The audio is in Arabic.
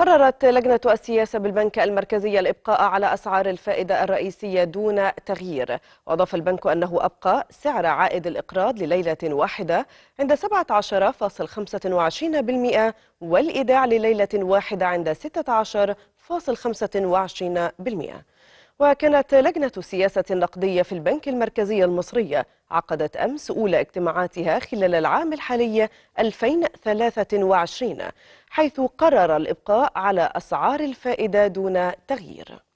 قررت لجنة السياسة بالبنك المركزي الإبقاء على أسعار الفائدة الرئيسية دون تغيير وأضاف البنك أنه أبقى سعر عائد الإقراض لليلة واحدة عند 17.25% والإيداع لليلة واحدة عند 16.25% وكانت لجنة السياسة النقدية في البنك المركزي المصري عقدت أمس أولى اجتماعاتها خلال العام الحالي 2023 حيث قرر الإبقاء على أسعار الفائدة دون تغيير